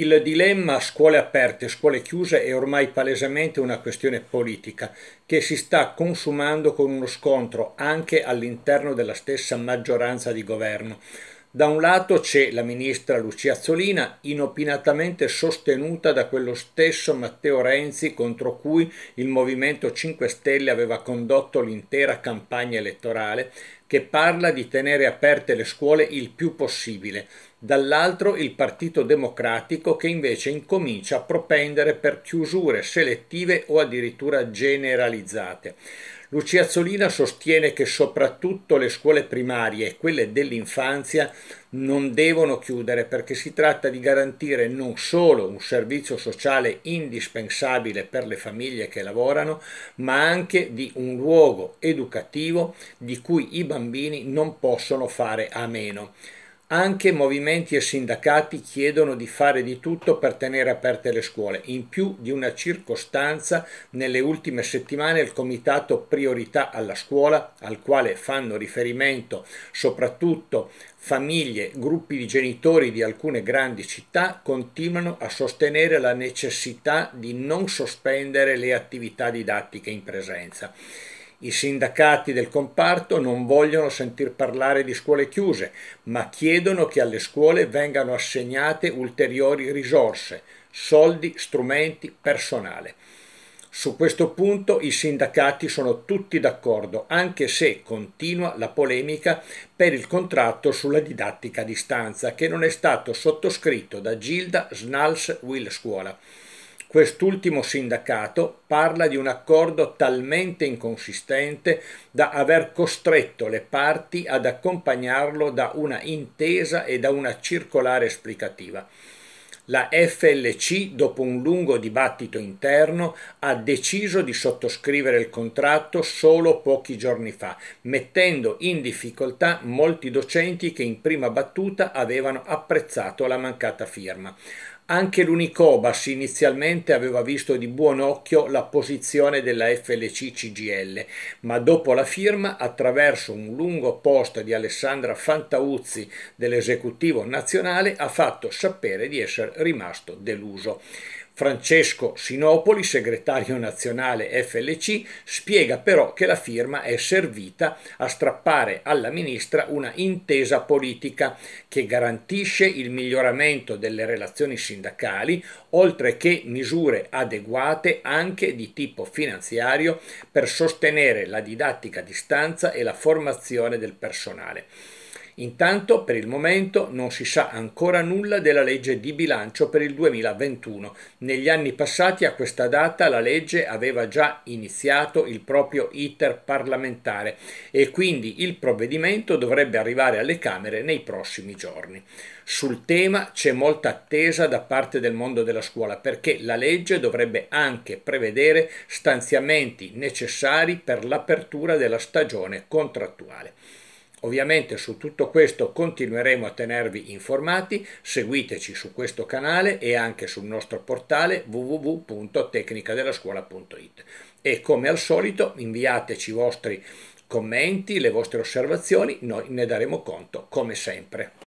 Il dilemma scuole aperte, e scuole chiuse è ormai palesemente una questione politica che si sta consumando con uno scontro anche all'interno della stessa maggioranza di governo. Da un lato c'è la ministra Lucia Azzolina, inopinatamente sostenuta da quello stesso Matteo Renzi contro cui il Movimento 5 Stelle aveva condotto l'intera campagna elettorale, che parla di tenere aperte le scuole il più possibile, dall'altro il Partito Democratico che invece incomincia a propendere per chiusure selettive o addirittura generalizzate. Lucia Zolina sostiene che soprattutto le scuole primarie e quelle dell'infanzia non devono chiudere perché si tratta di garantire non solo un servizio sociale indispensabile per le famiglie che lavorano, ma anche di un luogo educativo di cui i bambini non possono fare a meno. Anche movimenti e sindacati chiedono di fare di tutto per tenere aperte le scuole. In più di una circostanza, nelle ultime settimane il comitato Priorità alla scuola, al quale fanno riferimento soprattutto famiglie, gruppi di genitori di alcune grandi città, continuano a sostenere la necessità di non sospendere le attività didattiche in presenza. I sindacati del comparto non vogliono sentir parlare di scuole chiuse, ma chiedono che alle scuole vengano assegnate ulteriori risorse, soldi, strumenti, personale. Su questo punto i sindacati sono tutti d'accordo, anche se continua la polemica per il contratto sulla didattica a distanza, che non è stato sottoscritto da Gilda Snals Will Scuola. Quest'ultimo sindacato parla di un accordo talmente inconsistente da aver costretto le parti ad accompagnarlo da una intesa e da una circolare esplicativa la FLC, dopo un lungo dibattito interno, ha deciso di sottoscrivere il contratto solo pochi giorni fa, mettendo in difficoltà molti docenti che in prima battuta avevano apprezzato la mancata firma. Anche l'Unicobas inizialmente aveva visto di buon occhio la posizione della FLC CGL, ma dopo la firma, attraverso un lungo post di Alessandra Fantauzzi dell'esecutivo nazionale, ha fatto sapere di essere rimasto deluso. Francesco Sinopoli, segretario nazionale FLC, spiega però che la firma è servita a strappare alla ministra una intesa politica che garantisce il miglioramento delle relazioni sindacali, oltre che misure adeguate anche di tipo finanziario per sostenere la didattica a distanza e la formazione del personale. Intanto, per il momento, non si sa ancora nulla della legge di bilancio per il 2021. Negli anni passati, a questa data, la legge aveva già iniziato il proprio iter parlamentare e quindi il provvedimento dovrebbe arrivare alle Camere nei prossimi giorni. Sul tema c'è molta attesa da parte del mondo della scuola perché la legge dovrebbe anche prevedere stanziamenti necessari per l'apertura della stagione contrattuale. Ovviamente su tutto questo continueremo a tenervi informati, seguiteci su questo canale e anche sul nostro portale www.tecnicadelascuola.it e come al solito inviateci i vostri commenti, le vostre osservazioni, noi ne daremo conto come sempre.